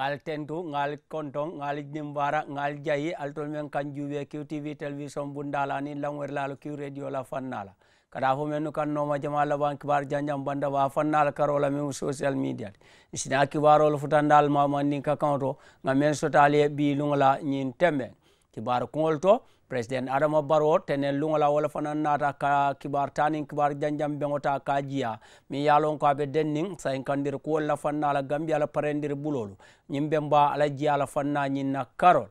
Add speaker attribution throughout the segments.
Speaker 1: ngal tentu ngal kontong ngal nimbara ngal jayi altol men kan kanjuɓe qtv télévision bundala ni langwer lalo q radio la fannala kada fo men kan noma jama laban kibar janjam banda ba fannala karola men social media sina kibarol futandal mamani ka kanto ngam men sotali e bi lungla nyin tembe kibar kongol to president adama baro tenen luŋola wala fana naata ka kibar tanin kibar janjam beŋota ka jiya mi ye lon ko abe denniŋ sayinkandiri kuwol la fanna la gambiya la parendiri bulolu ñiŋ bemba ala jiya la fanna ñiŋ na karol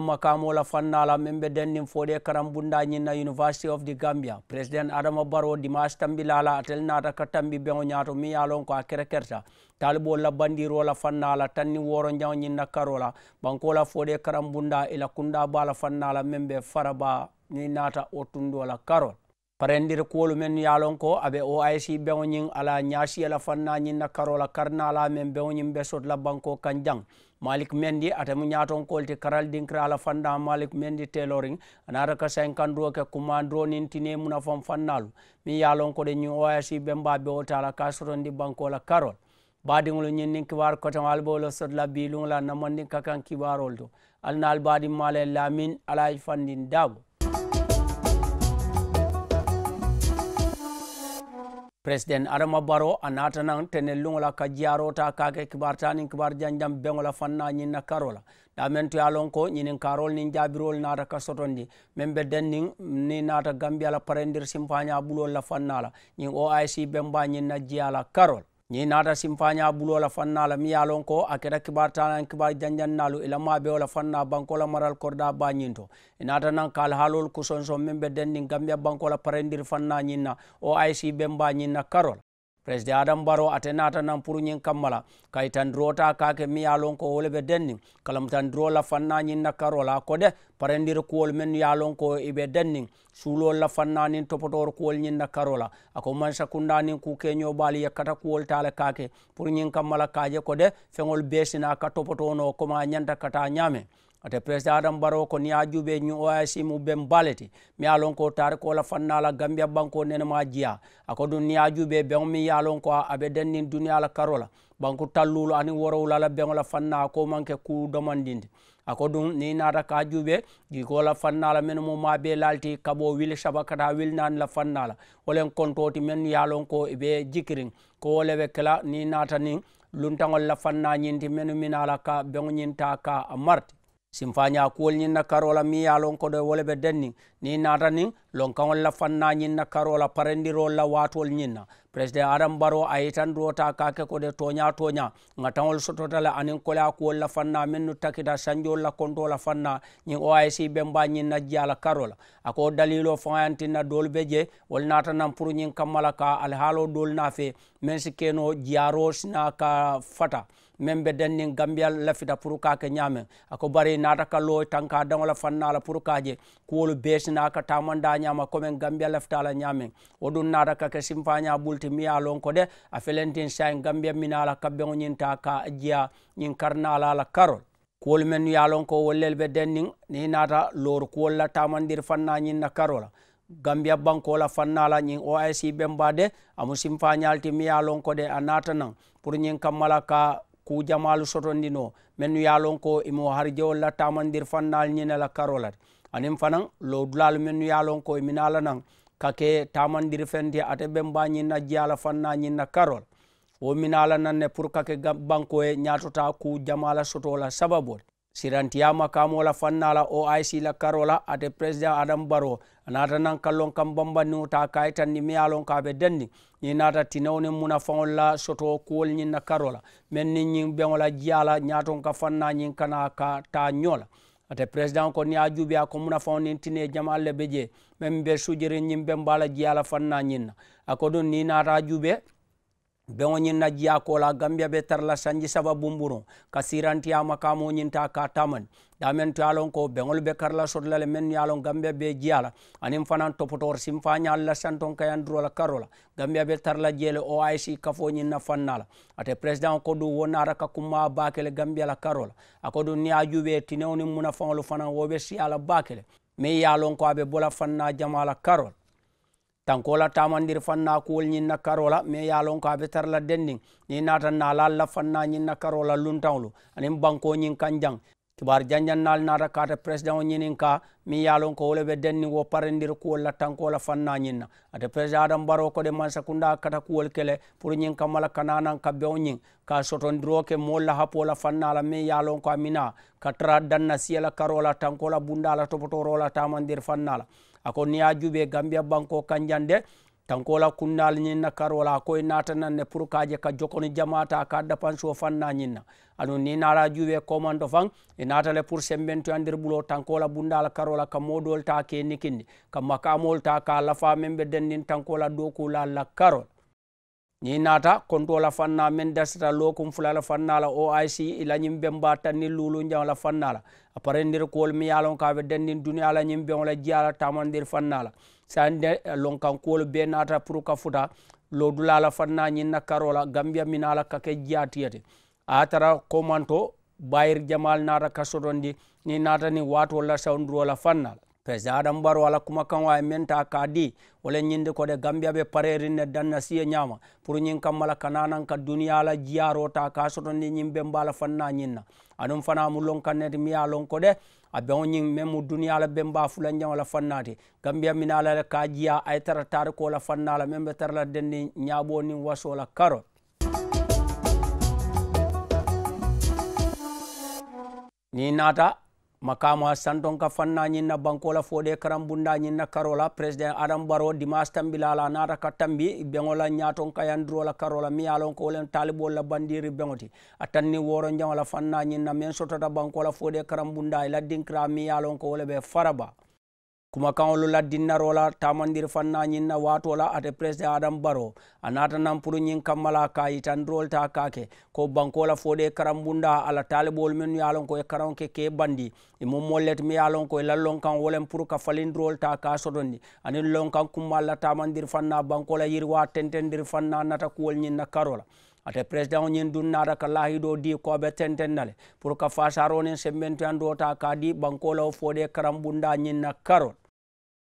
Speaker 1: makamo la fannala min ɓe dennin fode karambunda ñinna university of the gambia président adama baro dimache tambilala atel nata ka tambi beŋo ñaato mi yalon ko a kerekerta talibo la bandiro la fannala tanni woro jaŋ ñinna karola la fode karambunda ila kunda bala fannala min ɓe faraba ni nata o tundola karol parendir kuwolu men yalon ko aɓe oic beŋo ñiŋ ala ñasi la fanna ñinna karola la men beŋo ñiŋ ɓe sotla banko kanjang malik mendi atemu ñaton kolti karal dinkira ala fanda malik mendi tailoring anata ka sankandro ke kumandro nin tine muna fom fannalu min yalon koɗe ñin oasi ɓembaɓe otala ka sotondi bankola carol badiŋolu ñin nin kibar kotemal ɓolo sot labi lunla namandin kakan kibarol to alnal badin mala lamin alaj fandin dago president adama baro a nata naatanan tenel luŋola ka jiyarota kake kibarta niŋ kibar janjam beŋola fanna ñiŋ na karola damen to ye loŋ ko ñiniŋ karol niŋ jabirol nata ka sotondi meŋ be denniŋ ni nata gambiya la parendir simpaña bulol la fanna la ñiŋ oic bemba ñiŋ na jiya la karol ñi naata simfaña bulo la fanna la mi lon ko a keta kibar tanan kibar janjan nalu ila ma be wala fanna banko la maral korda ba bañinto naata nan kal halol kuson son min be den ni gambia banko la parendir fanna nyinna o IC bemba nyinna karol preside adam baro ate nata nan pour ñin kammala kay tandirota kake mi ya lon ko wole be denni kalamutandiro la fanna ñiŋ na karola la ko de parendiri kuwol men ya lon ko i be denni suulol la fanna nin topotor kuwol ñin na karo la ako mansa kunda niŋ ku keño bal ye kata kuwol ta le kake pour ñin kammala kaje ko de feŋol besina ka topoto topotono koma ñanta kata ñaame ate président adam baro ko ni a juɓe ñu oac mu ɓen baleti mi alon ko tari kola fannala gambia banko nenema jiya ako ɗum ni a juɓe ɓen mi yalon ko aɓe dennin duniyala karola banku tallulo ani worowlala ɓeŋola fanna ko manke ku domandinde ako dum ni nata ka juɓe jikola fannala men mo ma be lalti kaɓo wil sabakata wilnani la fannala wolen kontoti men yalon ko ɓe jikirin ko woleɓe kela ni nata ni luntaŋol la fanna ñinti menu minala ka beŋo ñinta ka a marti simfaña kuwol ñiŋ na karola mi ye a loŋ kodo wo le be den niŋ niŋ naata niŋ lonkaŋol la fanna ñiŋ na karola parendirol la waatol ñiŋ na president adam baro a yitandiro ta ka ke ko toña toña nga taŋol sotota la aniŋ a kuwol la fanna meŋ nu takita sanjol la konto la fanna ñiŋ oic bemba ñiŋ na jiya la karo la a ko dalilo faŋayantinna doolu be je wol naata naŋ pour ñiŋ kamma la ka alihaalo doolu na fe meŋ si keno jiyaro sina ka fata meŋ be den niŋ gambiya lafita pour ka ke ñaameŋ ako bari naata ka loo tanka daŋo la fanna la pour ka je kuwolu beesina ka taamanda ñaama commeŋ gambiya lafita la ñaameŋ wo duŋ naata ka ke simfaña bulti miŋ ye a loŋ ko de a felentin sayin gambiya mina la kabbeŋo ñiŋ ta ka jiya ñiŋ karina la la karol kuwolu mennu ye a loŋ ko wollel be den niŋ ni naata loori kuwolu la taamandiri fanna ñiŋ na karo la gambia banko la fanna la ñiŋ oic bemba de amu simfañalti miŋ ye a loŋ ko de a naata naŋ pour ñiŋ kammala ka ku jamalu sotondino mennu ya lon ko imo harjewol la tamandir fannal ñine la karolat anin fanan lo dulalu mennu ya lon ko minala nan kake tamandir fenti ate ɓen ba ñinna jiyala fanna ñinna karol wo minala nan ne pour kake banko e ñatota ku jamala sotola sababol sirantiyama kamola fannala oic la karola ate president adam baro anata nan kallon kan bambanniŋo ta kaye tan ni miŋ lon ka be denni ñiŋ naata tinewo niŋ munafaŋol la soto kuwol ñiŋ na karola men ni ñiŋ beŋo la jiya la ka fanna ñiŋ kana ka taa ñoo ate president ko ni a juubi a ko munafaŋo niŋ tine jamaal le be je meŋ be sujiri ñiŋ beŋ be a la fanna ñiŋ na a ko duŋ niŋ naata juube beŋo ñiŋ na jiya ko la gambia be tara la sanji saba bumburu ka sirantiyama kamo ñiŋ ta ka tamani damen to ye lon ko beŋolu be kara la soto la le mennu ye lon gambia be jiya la aniŋ fanaŋ topotoor sinfa ñaalu la santon kayandiro la karo la gambia be tara la jee le oic kafo ñiŋ na fanna la ate président ko du wo naata ka kumma baake le gambia la karo la a ko du niŋ a juubee tinewo niŋ munafaŋolu fanaŋ wo be siya la baake le miŋ ye lon ko a be bola fanna jama la karo la tankola tamandir fanna kuwol ñinna karola mais ya lon ka be tarla denning ni nata na lalla fanna ñinna karola luntawlu anin banko ñin kanjang kibar janjannal nata kata président o ñinin ka mi yalon ko wole denni wo parendir kuwol la tankola la fanna ñinna ate président adam baro ko de mansa kunda kata kuwol kele pour ñin kamala kananan ka be ñin ka sotondiro ke mol la hapo la fanna la mi yalon ko amina ka tara danna siyala karola tankola bundala topotorola tamandir fanna la ako niya jube gambia banko kanjande tankola kunnal ñin na karola koye natanan ne pour kaje ka jokoni jamata ka dapansuo fanna ñin na anu ni nara juwe commando fan e natale pour sembentu andir bulo tankola bundal karola ka modol ta ke nikindi ka makamol ta ka lafa men be dennin tankola dokula la karol ni nata kontola fanna men dasata lokum fulala fannala oic ila ñim bemba tanni lulu jawla fannala aparendir kol mi yalon ka be dennin duniya la ñim beola jiyala tamandir fannala sande eh, lonkankuwolu be naata pour ka futa lodulala fanna ñin na karola gambia minala ka ke jatiyete a tara komanto bayir jamal naata ka sotondi ni naata ni la sawunduro la fannala pesadan bar wala kuma kan wawi menta ka di wala ñinde koɗe gambia ɓe pareri ne danna siye ñama pour ñin kam mala kananan ka duniya la jiyarota ka sotondi ñimɓe mbala fanna ñinna anum fana mu lon kannede miya lon koɗe a ɓeo ñin men mu duniya la ɓe mba fulanjam ala fannate gambia minalala ka jiya ay tara tare kola fannala men ɓe tarala denni ñaɓo nin wasola karo ni nata makamo santon ka fanna ñinna bankola fode karambunda ñinna karola président adam baro dimas tambilala nata ka tambi beŋola ñaton kayandrola karola mi yalon ko wolen talibol la bandiri beŋoti atanni woro jaŋola fanna na men sotota bankola fode karambunda ila dinkra mi yalon ko wole be faraba kumakaŋolu la dinnaro la tamandiri fanna ñiŋ na waato la ate preside adam baro a naata naŋ puru ñiŋ kamma la ka yitandirolu ta ka ke ko banko la fo de karambunda ala taliboolu minnu ye a loŋ ko ye karaŋo ke ke bandi i mu moolu le ti miŋ ye a loŋ ko i la lonkaŋ wo leŋ puru ka falindirolu ta ka sotondi aniŋ lonkaŋ kummal la tamandiri fanna banko la yiriwa tentendiri fanna nata kuwolu ñiŋ na karo la ate president ñin dun nata ka lahido di ko be tenten nale pour ka fasaro nen sembentu ta ka di banko law fode karambunda ñin na karol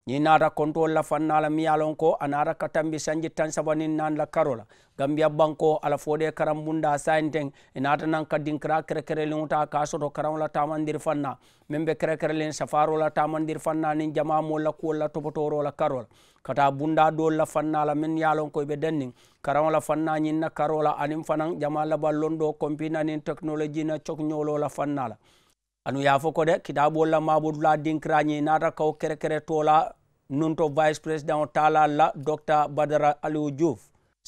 Speaker 1: ñi naata kontowol la fannala miya lon ko a naata ka tambi sanji tan sabanin nan la karola gambiya banko ala fode karambunda sayinten e naata nan ka dinkira kerekerelin wuta ka soto karawola tamandir fanna min ɓe kerekerelin safarola tamandir fanna nin jamamol la kuwol la topotorola karola kata bunda dol la fannala min yalon ko ɓe e dennin karawola fanna ñinna karola anin fanan jama laballon ɗo compinanin technologie na cognolola fannala anu yafo ko de kitaɓolla mabodou la dinkirañi nata kaw kere kere tola nun to vice président o tala la docteur badara aliou diouf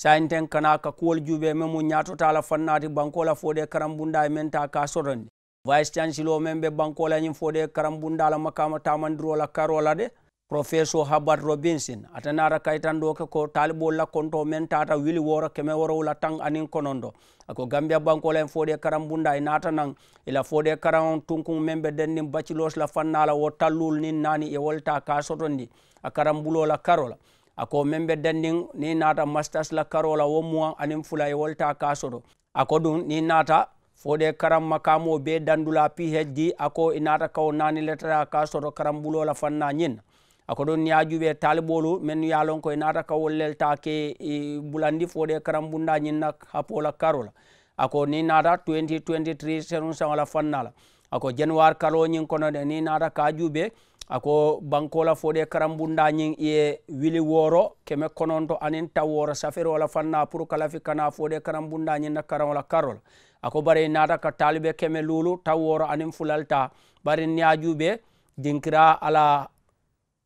Speaker 1: sayinten kana ka kuwol juuɓe men mo ñatotala fannati bankola fode karambundaye men ta ka sotondi vice chancile o men ɓe bankolañi fode karambundala makama tamandirola karola de profeso habard robinson atanara kayitando ke ko la konto men tata wili woro keme worowla tan anin konondo ako gambia bankola en fode karam bunda e nata nan ila fode karam tunkun membe ɓe dennin la fannala wo tallul nin nani e wolta ka sotondi a karam la karola ako membe ɓe dennin ni nata masters la karola wo muwan anin fula e wolta ka soto ako ɗum ni nata fode karam makamo be dandula phd ako e nata kawo nani letara ka soto karam la fanna ñinna ako ɗon ni yajuɓe e taliɓolu men ya lon koye nata kawollel ke e bulandi fode karambunda ñinna hapola karola ako ni nata 2023 senum sawala fannala ako januar kaloñin kono de ni nata kajuɓe ako bankola fode karambundañin iye wili woro keme kononto anin taw woro safere wala fanna pour kalafi kana fode karambundañin na karola karola ako bare nata ka talibe keme lulu taw woro anin fulalta bari niyajuɓe dinkira ala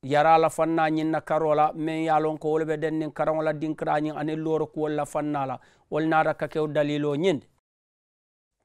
Speaker 1: yara la fanna ñin na karo la min ye lon ko wolu be den nin karaŋo la dinkira ñin aniŋ looro kuwolu la fanna la wolu naata ka kew dalilo ñindi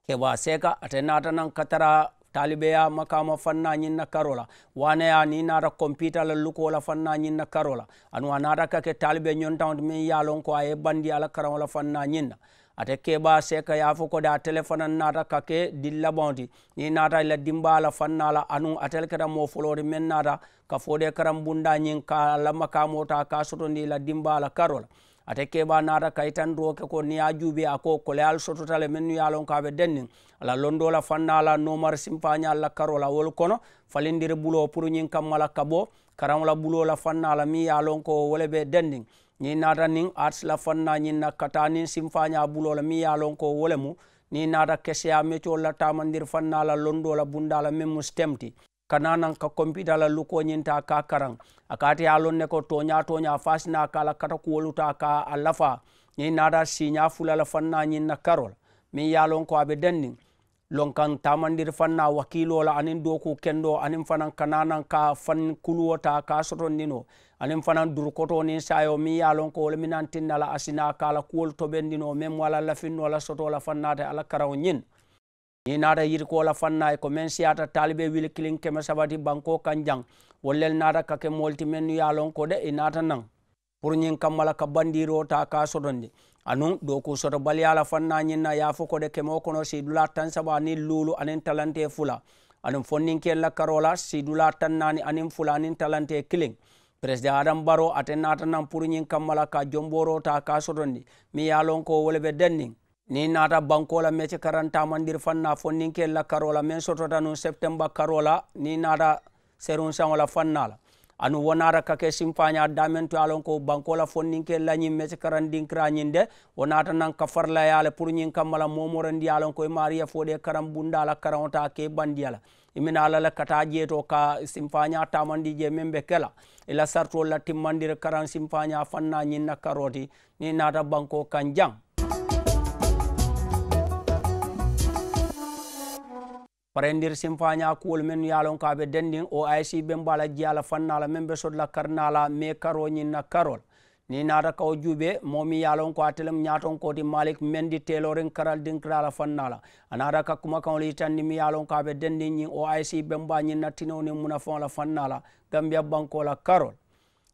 Speaker 1: keba seka ate naata naŋ katara tara talibeya makama fanna ñin na karo la wane ya ni naata computa la luko la fanna ñin na karo la anu a naata kake talibe ñontaŋo ti min ya lon ko a ye bandi ala karaŋo la fanna ñin na ate keɓa seka yafo kode a téléphone an nata kake dilla bonti ni nata ila dimba ala fannala anu atel kata mo folori men nata ka fode karam bunda ñin ka lamma ka mota ka sotondi ila dimba ala karola ate keɓa nata kaytan roke ko ni a juuɓi ako koleyal sototale men nu yalon kaɓe dennin ala londola fannala nomar simpaña alla karola wol kono falindiri bulo pour ñin kam mala kaɓo karamola bulola fannala mi yalon ko wole ɓe dennin ni nata nin arts la fanna ñin na kata ni simfaña bulola mi ya lon ko wolemu ni nata keseya métiol la tamandir fanna la londo la bunda la même stemti kana ka computer la luko ñinta ka karan akati ya ne ko toña toña fasina kala kata kuwoluta ka a ni nata siña fula la fanna ñin na karol min ya lon ko aɓe denndin lonkan tamandir fanna wakilola anin doku kendo anin fanan kananan ka fan kuluwota ka sotondino aniŋ fanaŋ koto niŋ sayo miŋ ye a loŋ ko wolu mi naŋ tinna la asina ka a la kuwolu tobendinoo meŋ mu a la lafinnoo la soto la faŋ naata ala karaŋo ñiŋ niŋ naata yirikoo la faŋ na ye ko meŋ siyaata taalibe wili kiliŋ keme sabati banko kaŋ jaŋ wolu lelu naata ka ke moolu ti mennu ye a loŋ ko de i e naata naŋ pour ñiŋ kamma la ka bandiroo ta ka sotondi anuŋ dooku soto baliya la faŋ na ñiŋ na ye a fo ko de kemoo kono siidulaa taŋ saba aniŋ luulu aniŋ talantee fula aniŋ fonninkeel la karoo la siidulaa taŋ naani aniŋ fula aniŋ talantee kiliŋ président adam baro ate nata nan pour ñin kammala ka jomboro ta ka sotondi mi ya lon ko wole be dennin ni nata bankola mece karantamandir fanna fonnin la karola men sotota nu septembre karola ni nata serun sangola fannala anu wonara kake simfaña damen to alon ko bankola fonninke lañi mece karandin krañinde wonata nan kafarla yale pour ñin kammala momorandi alon koye mariya fode karam bundala karawta ke bandiyala imin alala kata jeto ka simfanya tamandi je membe be kela ila sartol la timmandir karan simfanya fanna nyinna karoti ni nata banko kanjang parendir simfanya kuwol men yalon ka be dendin o aic ɓe mbala fanna la membe ɓe sodla karnala me karo ñinna karol ni naata kawo jube momi yalon ko atelem ko di malik mendi telorin karal din dinkirala fannala a ka kuma kan li tan mi yalon ka be denni ni o aic bemba ni natino ni muna fon la fannala gambia banko la karol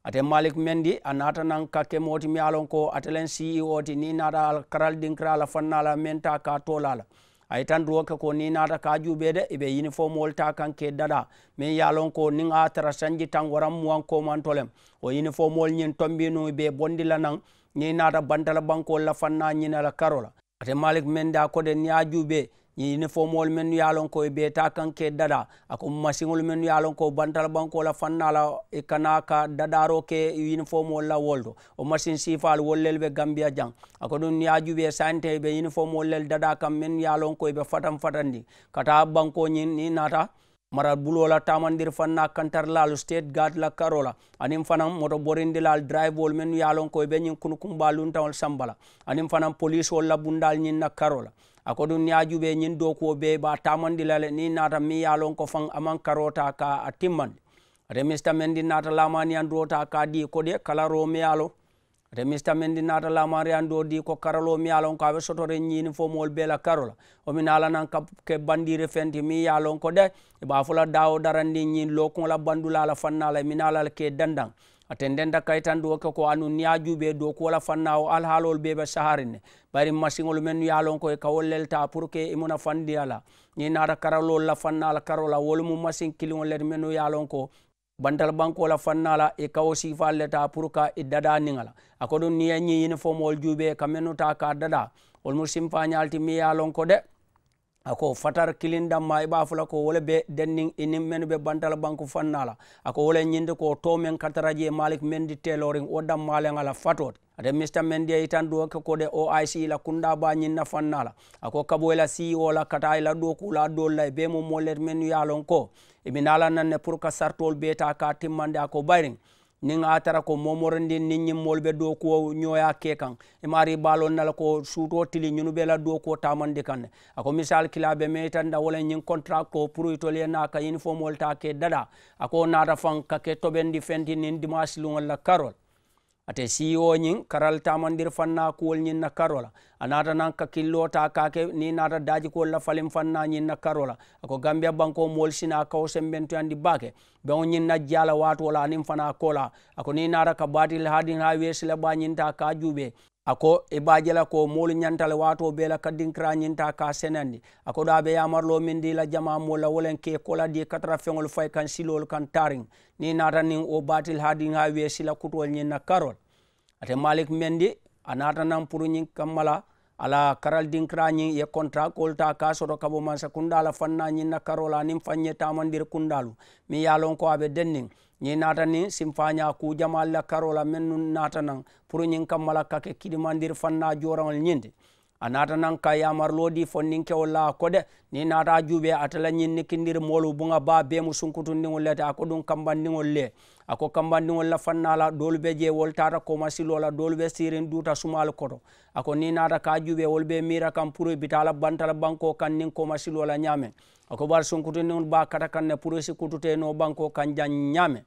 Speaker 1: ate malik mendi anata nan ka ke moti mi yalon ko atelen ceo ti ni al karal din dinkirala fannala menta ka tolala ay tan ko ni nata ka jube de ibe uniform wol ta kan ke dada min yalon ko ni a tara sanji tan waran muwan ko man tolem o uniform wol nyin tombi no be bondi la nan ni nata bantala banko la fanna nyina la karola ate malik men da ko de ni a jube uniformol men ye a be ta kan dada ako masiŋol men ye a bantal banko la fanna la i e ka dadaro ke uniformol la woldo o masin sifal wollel be gambia jang ako ɗum yaju sante be uniformol lel dada kam men ye a fatan fatandi kata banko ñin ni nata mara bulola tamandir fanna kantar lalu state guard la karola anim fanam moto borindi lal drive wol men yalon ko be nyin tawol sambala anim fanam police wol la bundal nyin na karola akoɗum ñajuɓe ñin dow ko be ɓa tamanɗilale ni nata mi yalon ko fan aman karota ka a timman remista men ɗi nata lamani an rota ka ɗi koɗe kala ro mi yalo remista men ɗi nata lamari an do ɗi ko karalo mi yalon ko aɓe sotore ñini fo mol bela karola omin alanan kake bandire fenti mi yalon ko ɗe ɓa fola dawo darandi ñin lokola bandulala fannala e min alala ke dandan atendenda kaytan ɗo ke ko anun yajuɓe dow kuwala fanna o be be saharine bari masiŋol men yaalon koye kawollelta pour ke imuna fandi ala ni nata karalol la fanna ala karola wolmu masin kiliŋol let men yalon ko bantal bankola fannala e kawo sifal leta pour ka e dada niŋala ako ni niye ñi uniforme ol juuɓe ka menu ta ka dada wolmu simfañalti mi yaalon ko de ako fatar kilindamma i ɓa fula ko wole be dennin inin men ɓe bantala banque fannala ako wole ñinde ko to men katraji e malik mendi telorin e o dam malengala fatote ade mista men ndiyayi tan ɗo ke koɗe oic la kunda ba ñinna fannala ako kaɓoyla e sio e la kata ila ɗo kula dolla e ɓe mo mollet men yalon ko emi nalannanne pour que sartol ɓeeta ka timmande ako bayrin nin a tara ko momorondi momorindi nin moolu be do ñoya ke kan imari balon nala ko suuto tili ñunu be la do ko tamandi kan ako misal kila be metanda wala ñin contract ko pour itole na ka uniform ta ke dada a ko nata fan ka ke tobendi fenti niŋ dimasiluŋol la karol ate siyoñin e karal tamandir fanna kuwol ñin na karola a nata nan ka ta kake ni nata daji kuwol la falin fanna ñin na karola ako gambia banko mool sina kawo sembentoyandi bake beŋo ñin na jala watola anin fana kola ako ni nata ka batil hadin ha wesila ba ñinta ka juɓe ako e bajela ko molu ñantale wato bela kaddinkira ñinta ka senandi ako ɗaɓe yamarlo min dila jama mola wolen ke koladi katara feŋol fay kan silol kan tarin ni natanin o batil hadin ha wesila kutol ñinna karol ate malik mendi a natanan pour ñin kam mala ala karal dinkirañin ye conta kolta ka soto kabo mansa kundala fanna ñin na karola nin fanñe tamandir kundalu mi yalon ko aɓe dennin ñi natani simfaña ku jamalla karola min nu natanan pour ñin kammala kake kidimandir fanna jorawol ñinde a natanan ka yamarlodi fonnin kewol laa kode ni nata juuɓe atala ñin ni kindir molu bunga ba bemu sunkutundiol lete a ko ɗum kambandiol le ako kambandiŋol la fannala dolu be je wol tata komasilola dolu be sirin duta sumalu koto ako ni nata ka jube wol be mira kam pour bitala bantala banko kan nin komasilola ñame ako bar sunkutuniŋol ba kata kan ne pour si kutute no banko kan jan ñame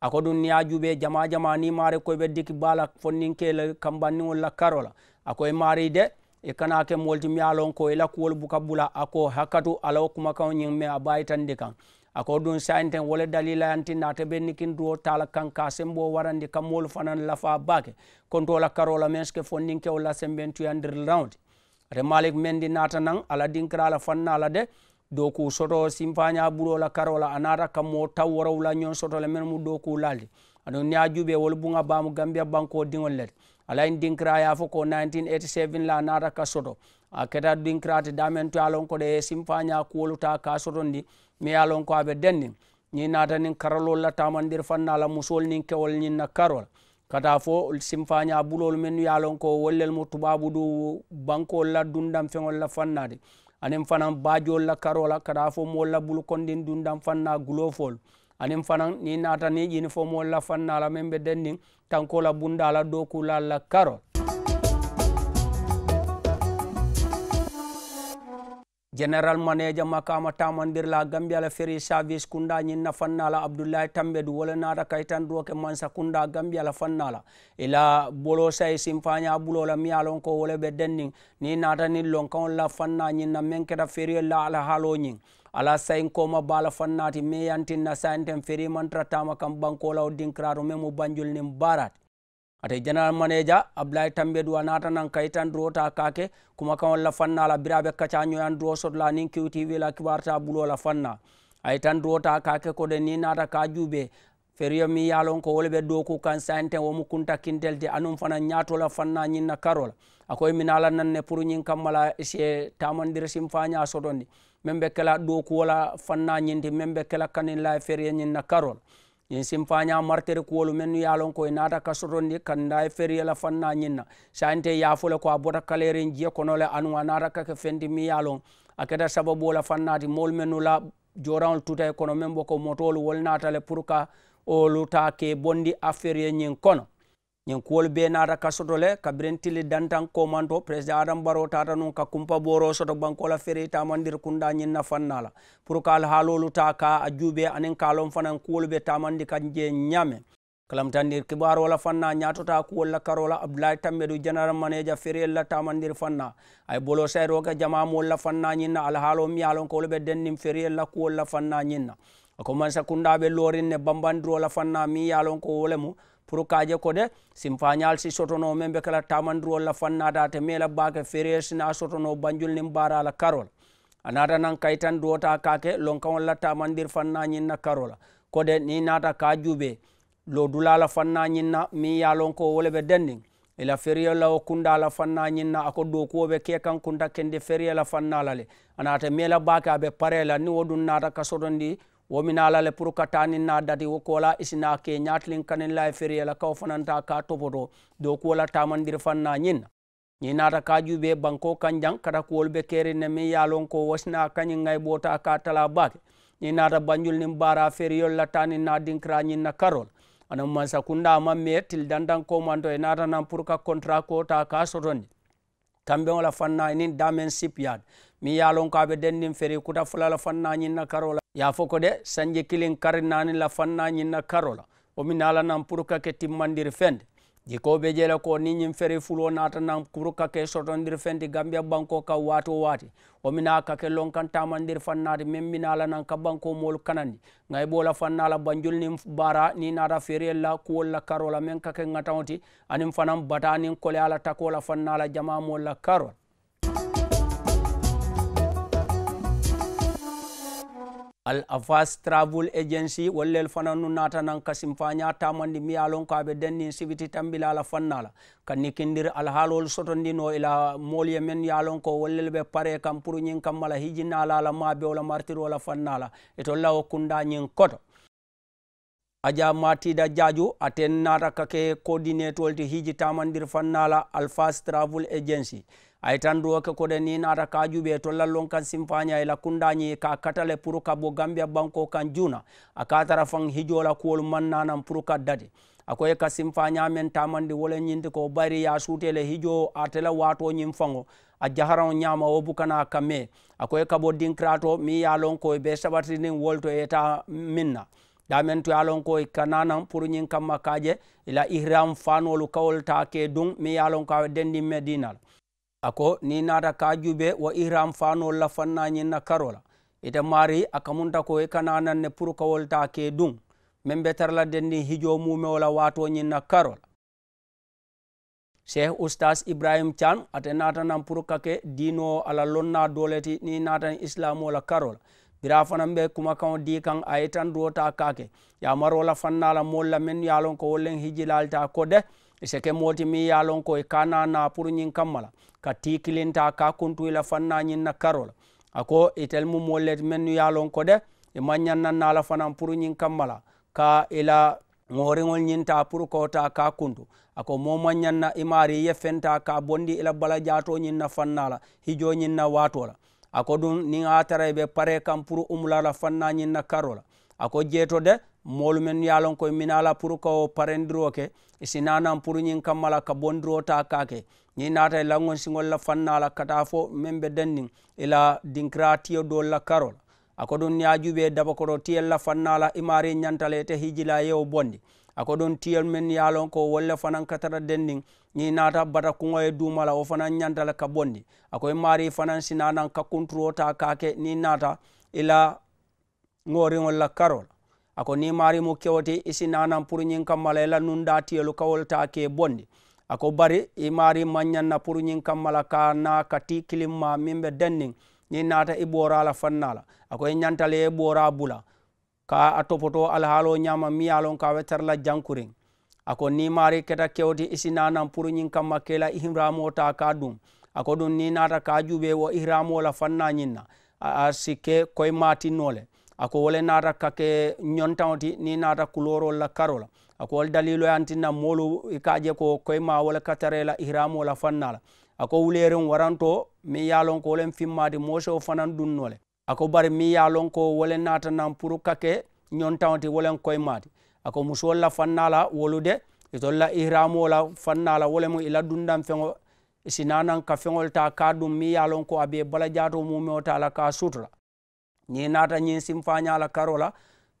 Speaker 1: ako ɗum ni a juuɓe jama jama ni maare koyeɓe diki bala fonninkele kambanniŋol la karola ako e maari de e kana ke molti miyalon ko ela kuwol buka bula ako hakkatu alawo kumakaŋo ñiŋ me a bayitandi kaŋ ako ɗum sayinten wole dalila yanti nata ɓe ni kin duwo tala kan kasem bo warandi kammolu fanan lafa bake kontola karola menske fonnin kewla semɓen tuyandir rawdi ate malik men di nata nan ala dinkirala fannala de dow ku soto simpaña ɓuurola karola a nata kammo taw worawla ñon sotole men mu ɗo ku laldi ado ni a juuɓe wol bunga bamu gambia banko dingol lede alayin dinkira yafo ko 1987 la nata ka soto a keta ɗin kirati damen to alon ko ɗe simfaña kuwoluta ka sotondi mi alon ko aɓe denni ni nata nin karalol la tamandir fannala musol nin kewol ñin na karol kata fo simfaña bulol men yalon ko wollel mo tubabu du bankol la dundam feŋol la fannade anin fanan bajol la karola kata fo mol la bulukondin dundam fanna gulofol anin fanan ni nata ni ƴinifomol la fannala men ɓe denni tankola la bundala dokula la karol general manager makama tamandirla gambiala feri service kunda ñinna fannala abdullahi tambedu wala nata kaytan doke mansa kunda gambiala fannala ila bolo say simfaña bulola miyalon ko wala ɓe dennin ni nata ni lon lonkawol la fanna ñinna men keta feriyol la ala haaloñin ala sayin koma bala fannati na sayanten feri mantra tama kam bankola o dinkiraro men mo banjol nin barat atay general manéja ablay tambe du a natanan kaytan drota kake kuma kam walla fannala biraɓe kaca ñoyan dro sodla nin qtv la kibarta bulola fanna ay tan drota kake kode ni nata ka juuɓe ferio mi yalon ko wolɓe doku kan sante womu kunta kintelde anum fana ñatola fanna ñinna karol akoye minala nanne pour ñin kammala ese tamandir sim faña sodondi min ɓe kela doku wola fanna ñinti min ɓe kela kanin laye ferie ñinna karol yin simfanya martere kuwolu mennu ye a yalon ko i naata kasorondi kanda e feriyela fanna nyinna sante le ko a bota abota kalerin jiya konole anu anata kake fendi mi a keta sababu la fannati moolu mennu la jorawol tuta e kono men boko motolu wol le pour ka wolu ta ke bondi a ye nyin kono ñin kuwolu bee naata kasoto le kabiriŋ tili dantaŋ komanto président adam baro taata nuŋ ka kumpa booro soto banko la feri tamandiri kunda ñiŋ nafaŋ na la pour ka alhaaloolu ta ka a juubee aniŋ kaaloŋ fanaŋ kuwolu be tamandi kaŋ jee ñaame kalamtandir kibaaro la fanna ñatota kuwol la karo la abdoulaye tambedu general manager feriyel la tamandir fanna ay bolo sayro ke jamamol la fanna ñinna alhaalo miyalon ko be denniŋ feriyel la kuwol la fanna ñinna a komansa sa kundaɓe lorin ne bambandiro la fanna mi yalon ko wolemu pour kaje ko de simfañal si sotono men be kala tamandir la fannata te mela bake ferere sina sotono banjul nin bara karol anata nan kaytan duwota kake lonkan walla tamandir fanna ñinna karola kode ni nata kajube juube lo dulala fanna ñinna mi yalon ko wole ɓe denndin ila feriye la o kunda la fanna ñinna ako dokuwo be ke kan kunta kende feriye la fanna la le anata mela bake abe pare ni wo nata kasotondi womin alale pour ka tanin na dati wo kola isina ke ñatlin kanin laye feriyala kawo fananta ka topoto do kuwola tamandir fan na ñin ñinata ka juɓe banko kan jang kata kuwol ɓe keri ne min yalon ko wasina kañin gay ɓota ka tala bake ñinata banjul nin bara feriyol la tanin na dinkira ñinna karol anam mansa kundama me til dandankomanto e nata nan pour ka contrat kota ka sotondi kamɓe ola fanna enin damen sipyad min yalon ko aɓe dendin feri kuta fulala fanna ñinna karola yafo ko de sanje kilin karinani la fanna ñinna karola omi nalanan pour kake timmandir fende jikoɓe jele ko ni ñin feri fulo natanan pour kake sotondir fende gambia banko ka wati o wati omina kake lonkantamandir fannade min minalanan ka banko molu kanandi gay ɓola fannala banjul nin bara ni nata feriel la kuwolla karola min kake gatan oti anin fanan bata nin kole ala takola fannala jama mol la karola al avas travel agency wallel nu nata nan kasim fanya tamandi miyalon ko aɓe denni sibiti tambila fanna fannala kanni kindir sotondi no ila molye men yalon ko wallel be pare kam pour ñin kammala hijinala la maɓe wala martir ola fannala eto law kunda nyin koto aja matida jaju aten nata kake wolti hiji tamandir fannala fast travel agency ay tan do ke ko ni nata ka jube to lallon kan simfanya ila kundanyi ka katale pour ka bo gambia banko kan juna aka tara fan hijola kuwol manna nan puru ka dade akoye ka simfanya men tamandi wala nyindi ko bari ya sutele hijo atela wato nyim fango a jaharaŋo ñaama wo bukana ka me a ka bo kabo dinkirato mi ya lon ko be sabatinin wolto yeta minna damen to ye a lon ko kananan pour ñiŋ kamma kaje ila ihram fanolu kawol ta ke dun mi ya a lon dendi medinal ako ni nata kajuɓe wa ihram fano lafannañinna karola ita mari akamunta ko e kanananne pour kawolta ke dun min be tarla denni hijo mumewola watoñinna karola cheikh oustas ibrahim thian ate natanan pour kake dinowo ala lonna doleti ni natan islamola karola bira fanan ɓe kuma kan di kan a yitan duwota kake yamarola fannala molla min yalon ko wollen hijilalta ko de e seke moti mi yalon ko e kanana pour ñin kammala ka ti ka kuntu ila fanna ñin na karola ako itel mu molle men ya lon ko de e manyan nan nala fanan puru ñin kammala ka ila ngoriŋol ñinta pour kota ka kuntu ako momañan na imari ye fenta ka bondi ila bala jato ñin na fanna la hijo ñin na wato la ako ɗum ni a tara be pare kam pour umulala fanna ñin na karola ako jeetode molumen yalonkoye minala pour ko parendiro ke sinanan pour ñin kammala ka bondiro ta kake ñi nata e langon sigolla fannala kata fo min ɓe dennin ila e dinkira tiyo dolla karol ako ɗum yajuɓe daba koɗo tiyella fannala imari ñantalete hijila yewo bondi ako ɗum tiyel min yalon ko wolle fanan katara dennin ñi nata bata kugoye dumala o fanan ñantala ka bondi akoye mari fanan sinanan kakkunturo ta kake ni nata ila e ŋoriŋol la karol a ko nimarimo kewte isinanan pour ñiŋ kammala ila nunda tiyolu kawol ta ke bondi a ko bari i mari mayanna pour ñiŋ kammala ka na ka ti kilim ma min be denniŋ ni nata i ɓora la fanna la a ko i ñantale ye ɓora bula ka a topoto alhaalo ñama miya lon ka wetar la jankuriŋ a ko nimari keta kewti isinanan pour ñiŋ kamma kela ihramo ta ka duŋ a ko ɗum ni nata ka juɓe wo ihramo la fanna ñinna a, a sikke koye matinnole ako wole nata kake ñontaŋo ti ni nata kulorol la karola la ako wol dalilo yantinna moolu i ka je ko koyema wole katarela la ihramo la ako wulerin waranto mi ye lon ko wolen fimmati mooseo fanan dunnole ako bari mi ye lon ko wole nata nan pour kake ñontaŋo ti wolen koyemati ako musol la fannala wolude wolu de itol la ihramo la fanna la ila dundan feŋo sinanan ka feŋol ta ka dum mi ye lon ko abe balajato mumeo ta la ka sutura ñi nata ñin simfa ñala karo la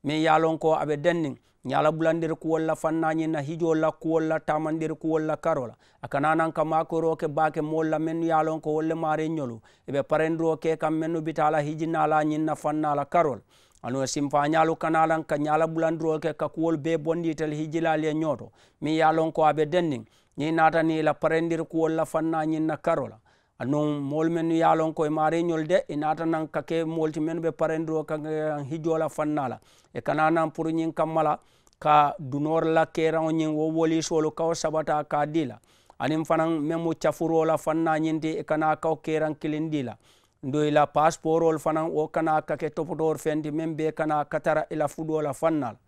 Speaker 1: min ye lon ko aɓe dennin ñala bulandir kuwol la fannañin na hijol la kuwol la tamandir kuwol la karo la a kananan ka makoro ke bake mol la men ye lon ko wolle mare ñolu eɓe parendiro ke kam mennu bitala hijinala ñin na fannala karol ano simfa ñalu kanalan ka ñala bulandirol ke ka kuwol be bonditel hijilal ye ñoto min ye lon ko aɓe dennin ñi nata ni la parendir kuwol la fannañin na karo la anon mool men yalonko e mareñol de e nata nan kake molti men ɓe parendiro kaan hijola fannala e kana nan pour ñin kammala ka dunor lakkeran o ñin wo woli solo kawo saɓata ka dila anin fanan men mo cafurola fanna ñinti e kana kaw keran kilin dila doyla passeport ol fanan o kana kake topotor fenti men be kana katara ila e fuɗola fannala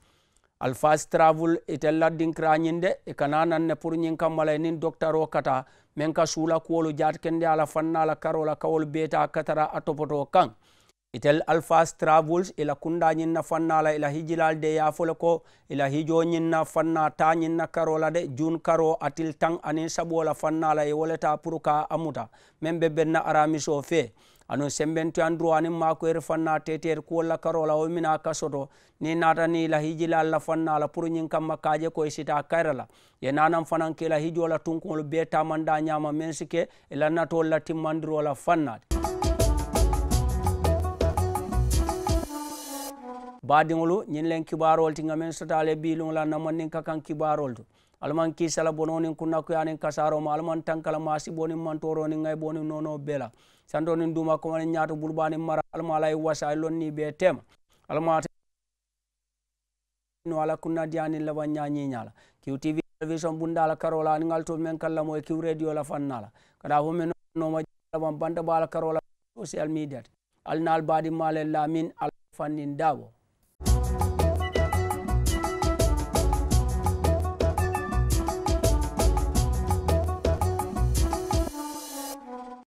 Speaker 1: alphas travel ite laddin kiranyinde e, e kanananne pour ñin kam mala enin docteur o kata min ka suula kuwolu jaat kende ala fannala karola kawol beta katara a topoto kan itel e alphas travels ila e kunda ñinna fannala ila hijilal de yafole ko ila hijo ñinna fanna ta ñinna karola de jun karo atil tan anin saɓola fannala e woleta pour ka amuta min ɓe ɓenna aramiso fee anu sembento an duwani mako er fanna teter ko la karola o mina kasoto ni nata ni la hijila la fanna la pour nyin kam makaje ko sita kairala ye nanam fanan ke la hijola tunkol be tamanda nyama mensike ila nato la timmandiro la fanna badiŋolu ñiŋ len kibarol ti ŋa meŋ sota le biiluŋ la namaŋ niŋ ka kaŋ kibaarol to alamaŋ kiisala bono niŋ kunnakuya niŋ ma alman tankala maasiboo niŋ mantoro niŋ ŋayibo niŋ nono bee la sandoni nduma ko woni nyaato bulbani mara alma la iwasa lonni be betem almata no ala kunna diani la wanya nyala kiu tv television bunda la karola ngal to men kala moy kiu radio la fannala kada ho men no ma banda bala karola social media alnal badi male lamin al fannin dawo